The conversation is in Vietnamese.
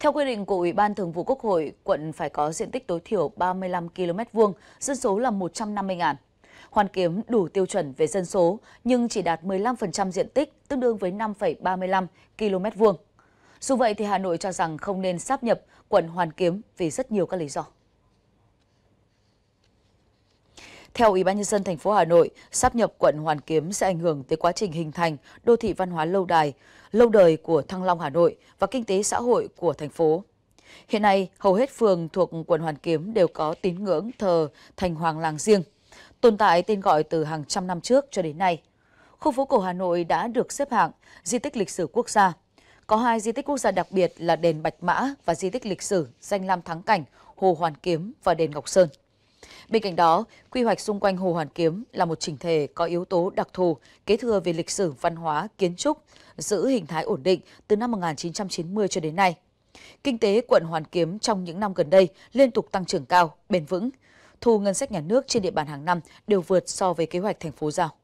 Theo quy định của Ủy ban Thường vụ Quốc hội, quận phải có diện tích tối thiểu 35 km vuông, dân số là 150.000. Hoàn Kiếm đủ tiêu chuẩn về dân số nhưng chỉ đạt 15% diện tích, tương đương với 5,35 km vuông. Dù vậy thì Hà Nội cho rằng không nên sáp nhập quận Hoàn Kiếm vì rất nhiều các lý do. Theo Ủy ban nhân dân thành phố Hà Nội, sáp nhập quận Hoàn Kiếm sẽ ảnh hưởng tới quá trình hình thành đô thị văn hóa lâu đài, lâu đời của Thăng Long Hà Nội và kinh tế xã hội của thành phố. Hiện nay, hầu hết phường thuộc quận Hoàn Kiếm đều có tín ngưỡng thờ thành hoàng làng riêng, tồn tại tên gọi từ hàng trăm năm trước cho đến nay. Khu phố cổ Hà Nội đã được xếp hạng di tích lịch sử quốc gia. Có hai di tích quốc gia đặc biệt là đền Bạch Mã và di tích lịch sử danh lam thắng cảnh Hồ Hoàn Kiếm và đền Ngọc Sơn. Bên cạnh đó, quy hoạch xung quanh Hồ Hoàn Kiếm là một chỉnh thể có yếu tố đặc thù, kế thừa về lịch sử văn hóa, kiến trúc, giữ hình thái ổn định từ năm 1990 cho đến nay. Kinh tế quận Hoàn Kiếm trong những năm gần đây liên tục tăng trưởng cao, bền vững. Thu ngân sách nhà nước trên địa bàn hàng năm đều vượt so với kế hoạch thành phố giao.